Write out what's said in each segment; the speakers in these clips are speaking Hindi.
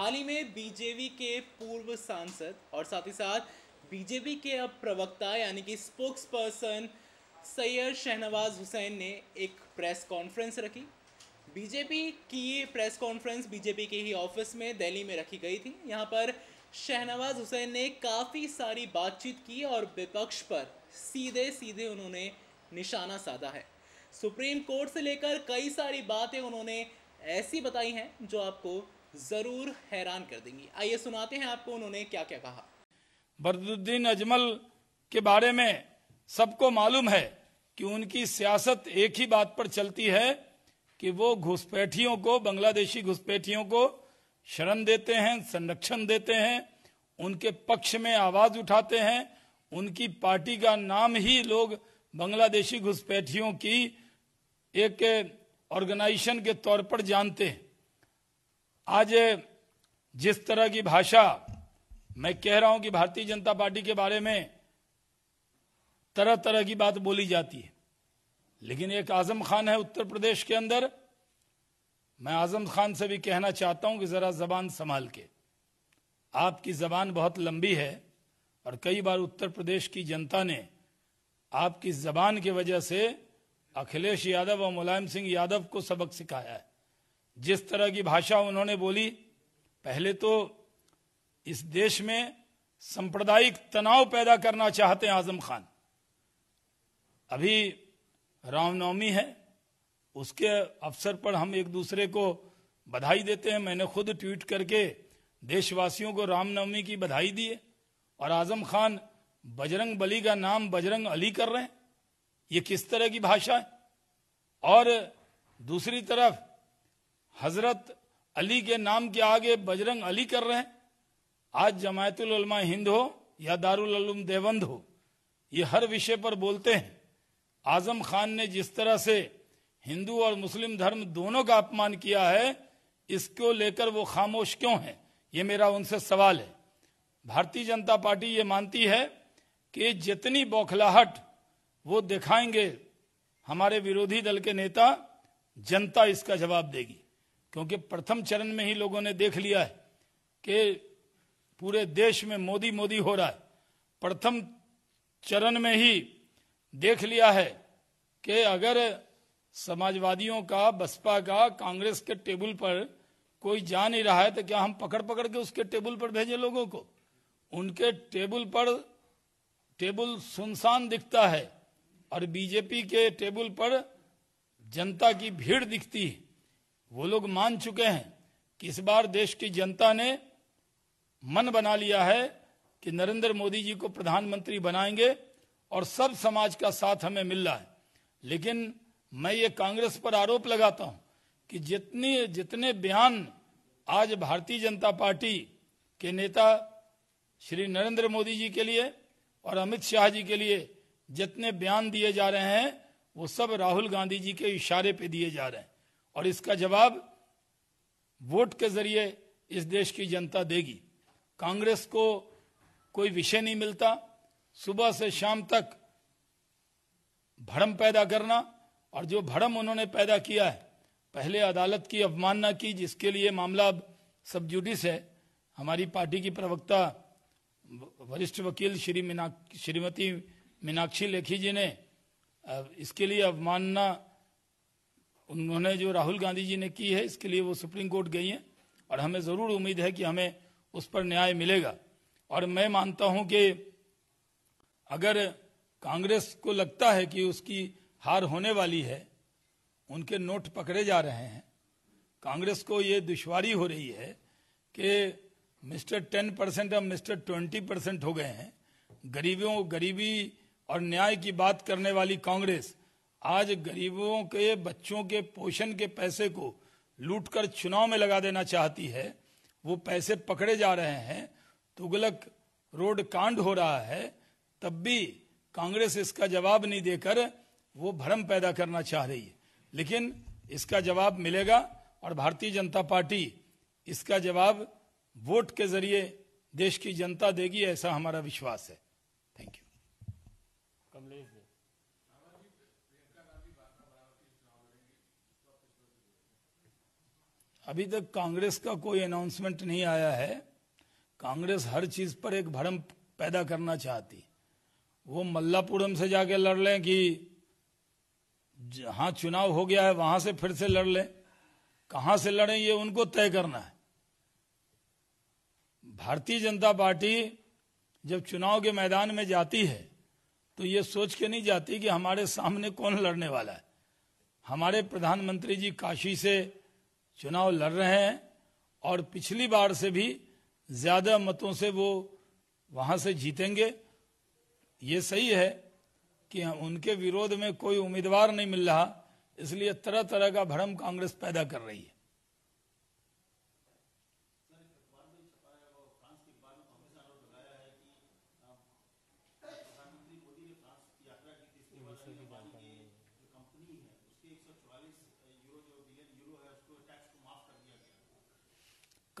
हाल ही में बीजेपी के पूर्व सांसद और साथ ही साथ बीजेपी के अब प्रवक्ता यानी कि स्पोक्स पर्सन सैयद शहनवाज हुसैन ने एक प्रेस कॉन्फ्रेंस रखी बीजेपी की ये प्रेस कॉन्फ्रेंस बीजेपी के ही ऑफिस में दिल्ली में रखी गई थी यहाँ पर शहनवाज हुसैन ने काफ़ी सारी बातचीत की और विपक्ष पर सीधे सीधे उन्होंने निशाना साधा है सुप्रीम कोर्ट से लेकर कई सारी बातें उन्होंने ऐसी बताई हैं जो आपको ज़रूर हैरान कर देंगी आइए सुनाते हैं आपको उन्होंने क्या क्या कहा बरदुद्दीन अजमल के बारे में सबको मालूम है कि उनकी सियासत एक ही बात पर चलती है कि वो घुसपैठियों को बांग्लादेशी घुसपैठियों को शरण देते हैं संरक्षण देते हैं उनके पक्ष में आवाज उठाते हैं उनकी पार्टी का नाम ही लोग बांग्लादेशी घुसपैठियों की एक ऑर्गेनाइजेशन के तौर पर जानते हैं आज जिस तरह की भाषा मैं कह रहा हूं कि भारतीय जनता पार्टी के बारे में तरह तरह की बात बोली जाती है लेकिन एक आजम खान है उत्तर प्रदेश के अंदर मैं आजम खान से भी कहना चाहता हूं कि जरा जबान संभाल के आपकी जबान बहुत लंबी है और कई बार उत्तर प्रदेश की जनता ने आपकी जबान की वजह से अखिलेश यादव और मुलायम सिंह यादव को सबक सिखाया है जिस तरह की भाषा उन्होंने बोली पहले तो इस देश में सांप्रदायिक तनाव पैदा करना चाहते हैं आजम खान अभी रामनवमी है उसके अवसर पर हम एक दूसरे को बधाई देते हैं मैंने खुद ट्वीट करके देशवासियों को रामनवमी की बधाई दी है और आजम खान बजरंग बली का नाम बजरंग अली कर रहे हैं ये किस तरह की भाषा है और दूसरी तरफ हजरत अली के नाम के आगे बजरंग अली कर रहे हैं आज जमायतुलमा हिंद हो या दारुलूम देवंद हो ये हर विषय पर बोलते हैं आजम खान ने जिस तरह से हिंदू और मुस्लिम धर्म दोनों का अपमान किया है इसको लेकर वो खामोश क्यों है ये मेरा उनसे सवाल है भारतीय जनता पार्टी ये मानती है कि जितनी बौखलाहट वो दिखाएंगे हमारे विरोधी दल के नेता जनता इसका जवाब देगी क्योंकि प्रथम चरण में ही लोगों ने देख लिया है कि पूरे देश में मोदी मोदी हो रहा है प्रथम चरण में ही देख लिया है कि अगर समाजवादियों का बसपा का कांग्रेस के टेबल पर कोई जा नहीं रहा है तो क्या हम पकड़ पकड़ के उसके टेबल पर भेजे लोगों को उनके टेबल पर टेबल सुनसान दिखता है और बीजेपी के टेबल पर जनता की भीड़ दिखती है वो लोग मान चुके हैं कि इस बार देश की जनता ने मन बना लिया है कि नरेंद्र मोदी जी को प्रधानमंत्री बनाएंगे और सब समाज का साथ हमें मिल रहा है लेकिन मैं ये कांग्रेस पर आरोप लगाता हूं कि जितनी जितने बयान आज भारतीय जनता पार्टी के नेता श्री नरेंद्र मोदी जी के लिए और अमित शाह जी के लिए जितने बयान दिए जा रहे हैं वो सब राहुल गांधी जी के इशारे पे दिए जा रहे हैं और इसका जवाब वोट के जरिए इस देश की जनता देगी कांग्रेस को कोई विषय नहीं मिलता सुबह से शाम तक भ्रम पैदा करना और जो भ्रम उन्होंने पैदा किया है पहले अदालत की अवमानना की जिसके लिए मामला अब सब जुडिस है हमारी पार्टी की प्रवक्ता वरिष्ठ वकील श्री मीना श्रीमती मीनाक्षी लेखी जी ने इसके लिए अवमानना उन्होंने जो राहुल गांधी जी ने की है इसके लिए वो सुप्रीम कोर्ट गई हैं और हमें ज़रूर उम्मीद है कि हमें उस पर न्याय मिलेगा और मैं मानता हूं कि अगर कांग्रेस को लगता है कि उसकी हार होने वाली है उनके नोट पकड़े जा रहे हैं कांग्रेस को ये दुश्वारी हो रही है कि मिस्टर टेन परसेंट और मिस्टर ट्वेंटी परसेंट हो गए हैं गरीबों गरीबी और न्याय की बात करने वाली कांग्रेस आज गरीबों के बच्चों के पोषण के पैसे को लूटकर चुनाव में लगा देना चाहती है वो पैसे पकड़े जा रहे हैं तुगलक रोड कांड हो रहा है तब भी कांग्रेस इसका जवाब नहीं देकर वो भ्रम पैदा करना चाह रही है लेकिन इसका जवाब मिलेगा और भारतीय जनता पार्टी इसका जवाब वोट के जरिए देश की जनता देगी ऐसा हमारा विश्वास है अभी तक कांग्रेस का कोई अनाउंसमेंट नहीं आया है कांग्रेस हर चीज पर एक भ्रम पैदा करना चाहती वो मल्लापुरम से जाके लड़ लें कि जहां चुनाव हो गया है वहां से फिर से लड़ लें कहां से लड़ें ये उनको तय करना है भारतीय जनता पार्टी जब चुनाव के मैदान में जाती है तो ये सोच के नहीं जाती कि हमारे सामने कौन लड़ने वाला है हमारे प्रधानमंत्री जी काशी से चुनाव लड़ रहे हैं और पिछली बार से भी ज्यादा मतों से वो वहां से जीतेंगे ये सही है कि उनके विरोध में कोई उम्मीदवार नहीं मिल रहा इसलिए तरह तरह का भ्रम कांग्रेस पैदा कर रही है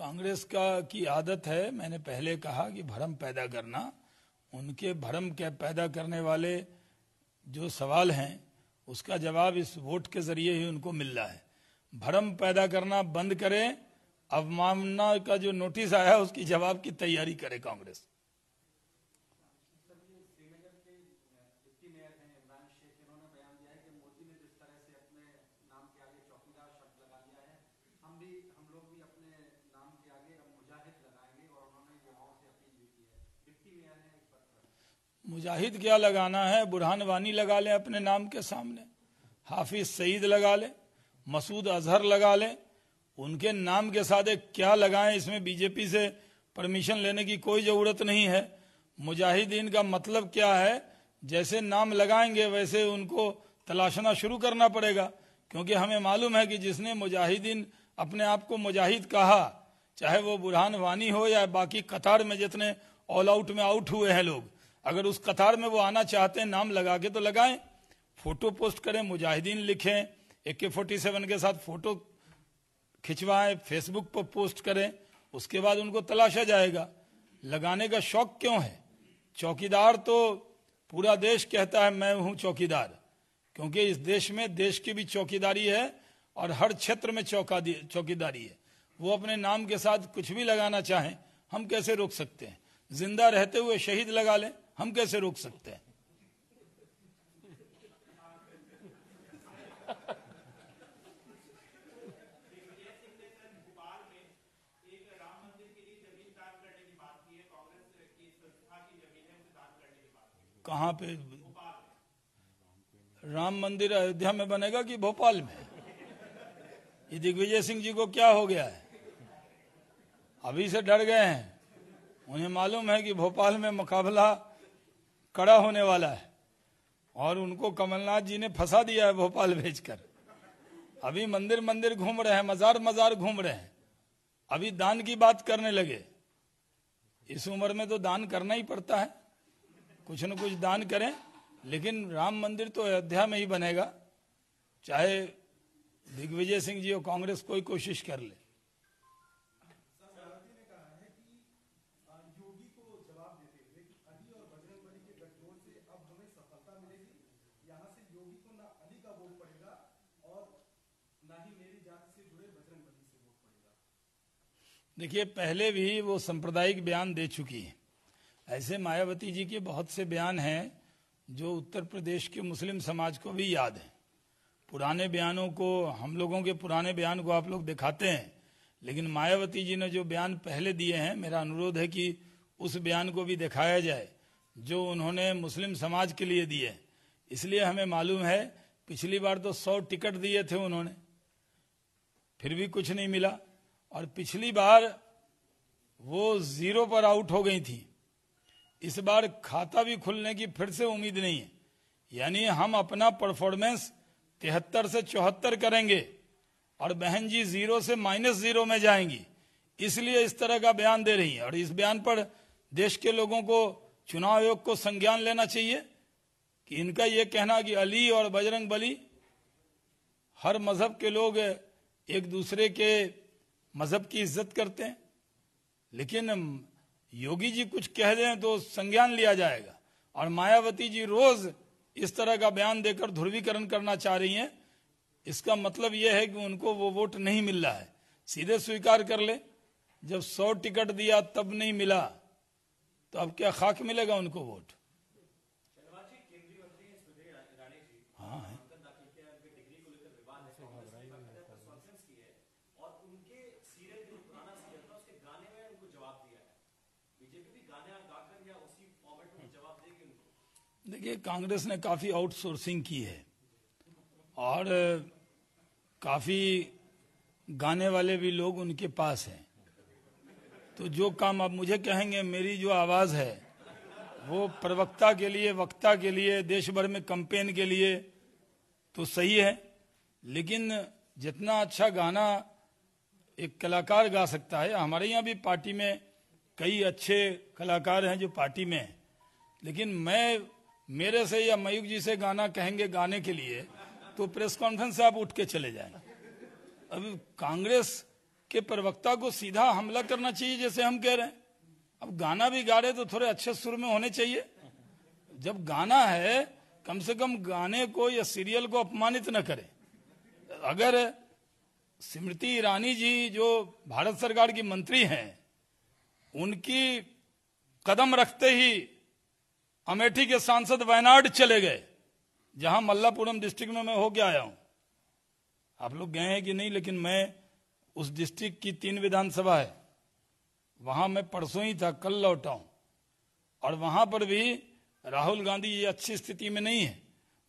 कांग्रेस का की आदत है मैंने पहले कहा कि भ्रम पैदा करना उनके भ्रम के पैदा करने वाले जो सवाल हैं उसका जवाब इस वोट के जरिए ही उनको मिल रहा है भ्रम पैदा करना बंद करें अवमानना का जो नोटिस आया उसकी जवाब की तैयारी करे कांग्रेस मुजाहिद क्या लगाना है बुरहान वानी लगा लें अपने नाम के सामने हाफिज सईद लगा लें मसूद अजहर लगा लें उनके नाम के साथ क्या लगाएं इसमें बीजेपी से परमिशन लेने की कोई ज़रूरत नहीं है मुजाहिदीन का मतलब क्या है जैसे नाम लगाएंगे वैसे उनको तलाशना शुरू करना पड़ेगा क्योंकि हमें मालूम है कि जिसने मुजाहिदीन अपने आप को मुजाहिद कहा चाहे वो बुरहान वानी हो या बाकी कतार में जितने ऑल आउट में आउट हुए हैं लोग अगर उस कतार में वो आना चाहते हैं नाम लगा के तो लगाएं फोटो पोस्ट करें मुजाहिदीन लिखें ए के फोर्टी सेवन के साथ फोटो खिंचवाएं फेसबुक पर पोस्ट करें उसके बाद उनको तलाशा जाएगा लगाने का शौक क्यों है चौकीदार तो पूरा देश कहता है मैं हूं चौकीदार क्योंकि इस देश में देश की भी चौकीदारी है और हर क्षेत्र में चौका चौकीदारी है वो अपने नाम के साथ कुछ भी लगाना चाहें हम कैसे रोक सकते हैं जिंदा रहते हुए शहीद लगा लें हम कैसे रोक सकते हैं कहां पे राम मंदिर अयोध्या में बनेगा कि भोपाल में ये दिग्विजय सिंह जी को क्या हो गया है अभी से डर गए हैं उन्हें मालूम है कि भोपाल में मुकाबला कड़ा होने वाला है और उनको कमलनाथ जी ने फंसा दिया है भोपाल भेजकर अभी मंदिर मंदिर घूम रहे हैं मजार मजार घूम रहे हैं अभी दान की बात करने लगे इस उम्र में तो दान करना ही पड़ता है कुछ न कुछ दान करें लेकिन राम मंदिर तो अयोध्या में ही बनेगा चाहे दिग्विजय सिंह जी और कांग्रेस कोई कोशिश कर ले देखिए पहले भी वो सांप्रदायिक बयान दे चुकी हैं ऐसे मायावती जी के बहुत से बयान हैं जो उत्तर प्रदेश के मुस्लिम समाज को भी याद है पुराने बयानों को हम लोगों के पुराने बयान को आप लोग दिखाते हैं लेकिन मायावती जी ने जो बयान पहले दिए हैं मेरा अनुरोध है कि उस बयान को भी दिखाया जाए जो उन्होंने मुस्लिम समाज के लिए दिए इसलिए हमें मालूम है पिछली बार तो सौ टिकट दिए थे उन्होंने फिर भी कुछ नहीं मिला और पिछली बार वो जीरो पर आउट हो गई थी इस बार खाता भी खुलने की फिर से उम्मीद नहीं है यानी हम अपना परफॉर्मेंस तिहत्तर से चौहत्तर करेंगे और बहन जी जीरो से माइनस जीरो में जाएंगी इसलिए इस तरह का बयान दे रही है और इस बयान पर देश के लोगों को चुनाव आयोग को संज्ञान लेना चाहिए कि इनका ये कहना कि अली और बजरंग बली हर मजहब के लोग एक दूसरे के मजहब की इज्जत करते हैं लेकिन योगी जी कुछ कह दें तो संज्ञान लिया जाएगा और मायावती जी रोज इस तरह का बयान देकर ध्रुवीकरण करना चाह रही हैं इसका मतलब यह है कि उनको वो वोट नहीं मिल रहा है सीधे स्वीकार कर ले जब सौ टिकट दिया तब नहीं मिला तो अब क्या खाक मिलेगा उनको वोट देखिए कांग्रेस ने काफी आउटसोर्सिंग की है और काफी गाने वाले भी लोग उनके पास हैं तो जो काम आप मुझे कहेंगे मेरी जो आवाज है वो प्रवक्ता के लिए वक्ता के लिए देश भर में कंपेन के लिए तो सही है लेकिन जितना अच्छा गाना एक कलाकार गा सकता है हमारे यहाँ भी पार्टी में कई अच्छे कलाकार हैं जो पार्टी में हैं लेकिन मैं मेरे से या मयूख जी से गाना कहेंगे गाने के लिए तो प्रेस कॉन्फ्रेंस से आप उठ के चले जाएंगे अब कांग्रेस के प्रवक्ता को सीधा हमला करना चाहिए जैसे हम कह रहे हैं अब गाना भी गा रहे तो थोड़े अच्छे सुर में होने चाहिए जब गाना है कम से कम गाने को या सीरियल को अपमानित न करें अगर स्मृति ईरानी जी जो भारत सरकार की मंत्री हैं उनकी कदम रखते ही अमेठी के सांसद वायनाड चले गए जहां मल्लापुरम डिस्ट्रिक्ट में मैं होके आया हूं आप लोग गए हैं कि नहीं लेकिन मैं उस डिस्ट्रिक्ट की तीन विधानसभा है वहां मैं परसों ही था कल लौटा हूं और वहां पर भी राहुल गांधी ये अच्छी स्थिति में नहीं है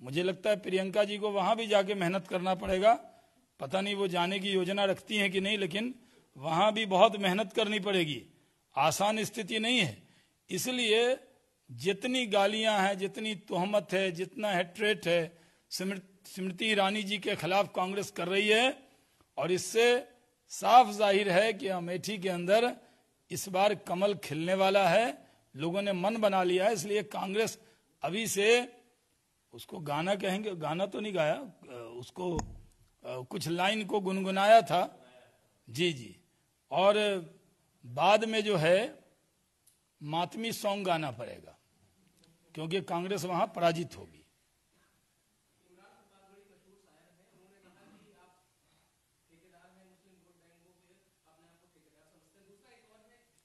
मुझे लगता है प्रियंका जी को वहां भी जाके मेहनत करना पड़ेगा पता नहीं वो जाने की योजना रखती है कि नहीं लेकिन वहां भी बहुत मेहनत करनी पड़ेगी आसान स्थिति नहीं है इसलिए जितनी गालियां हैं जितनी तोहमत है जितना हेट्रेट है स्मृति ईरानी जी के खिलाफ कांग्रेस कर रही है और इससे साफ जाहिर है कि अमेठी के अंदर इस बार कमल खिलने वाला है लोगों ने मन बना लिया है इसलिए कांग्रेस अभी से उसको गाना कहेंगे गाना तो नहीं गाया उसको कुछ लाइन को गुनगुनाया था जी जी और बाद में जो है मातमी सॉन्ग गाना पड़ेगा क्योंकि कांग्रेस वहां पराजित होगी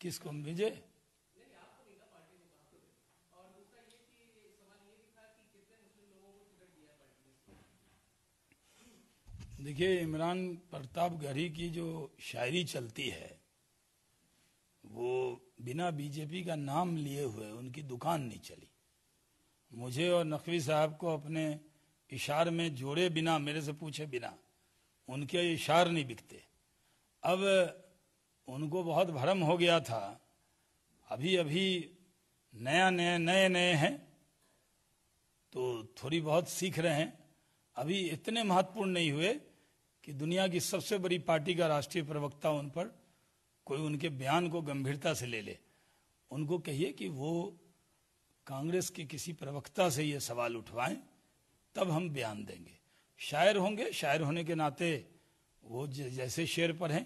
किसको मुझे देखिए इमरान प्रताप गरी की जो शायरी चलती है वो बिना बीजेपी का नाम लिए हुए उनकी दुकान नहीं चली मुझे और नकवी साहब को अपने इशार में जोड़े बिना मेरे से पूछे बिना उनके इशार नहीं बिकते अब उनको बहुत भरम हो गया था अभी अभी नया नया नए नए हैं तो थोड़ी बहुत सीख रहे हैं अभी इतने महत्वपूर्ण नहीं हुए कि दुनिया की सबसे बड़ी पार्टी का राष्ट्रीय प्रवक्ता उन पर कोई उनके बयान को गंभीरता से ले ले उनको कहिए कि वो कांग्रेस के किसी प्रवक्ता से ये सवाल उठवाएं तब हम बयान देंगे शायर होंगे शायर होने के नाते वो जैसे शेर पर हैं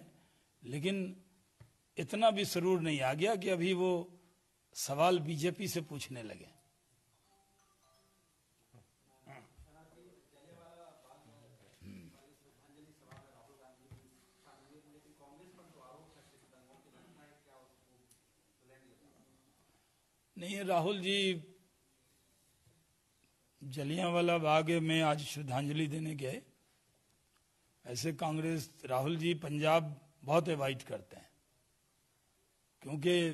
लेकिन इतना भी सरूर नहीं आ गया कि अभी वो सवाल बीजेपी से पूछने लगे नहीं राहुल जी जलियांवाला बाग में आज श्रद्धांजलि देने गए ऐसे कांग्रेस राहुल जी पंजाब बहुत एवाइड करते हैं क्योंकि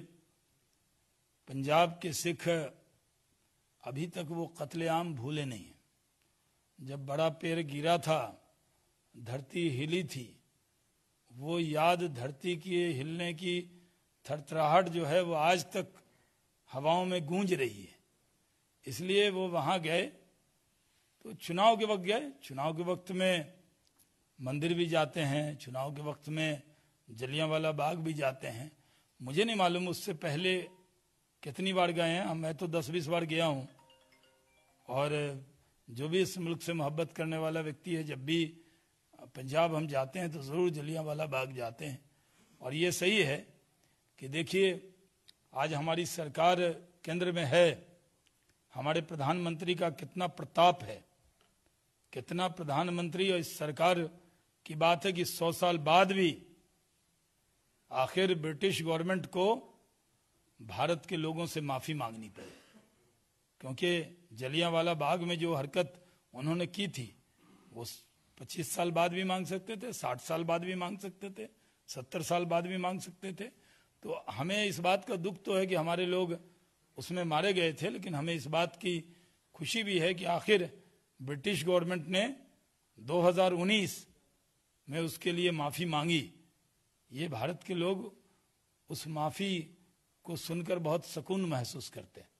पंजाब के सिख अभी तक वो कत्लेआम भूले नहीं हैं जब बड़ा पेड़ गिरा था धरती हिली थी वो याद धरती के हिलने की थरथराहट जो है वो आज तक हवाओं में गूंज रही है इसलिए वो वहां गए तो चुनाव के वक्त गए चुनाव के वक्त में मंदिर भी जाते हैं चुनाव के वक्त में जलियांवाला बाग भी जाते हैं मुझे नहीं मालूम उससे पहले कितनी बार गए हैं मैं तो दस बीस बार गया हूं और जो भी इस मुल्क से मोहब्बत करने वाला व्यक्ति है जब भी पंजाब हम जाते हैं तो ज़रूर जलियांवाला बाग जाते हैं और ये सही है कि देखिए आज हमारी सरकार केंद्र में है हमारे प्रधानमंत्री का कितना प्रताप है कितना प्रधानमंत्री और इस सरकार की बात है कि सौ साल बाद भी आखिर ब्रिटिश गवर्नमेंट को भारत के लोगों से माफी मांगनी पड़े क्योंकि जलियांवाला बाग में जो हरकत उन्होंने की थी वो 25 साल बाद भी मांग सकते थे 60 साल बाद भी मांग सकते थे 70 साल बाद भी मांग सकते थे तो हमें इस बात का दुख तो है कि हमारे लोग उसमें मारे गए थे लेकिन हमें इस बात की खुशी भी है कि आखिर ब्रिटिश गवर्नमेंट ने 2019 में उसके लिए माफ़ी मांगी ये भारत के लोग उस माफ़ी को सुनकर बहुत सुकून महसूस करते हैं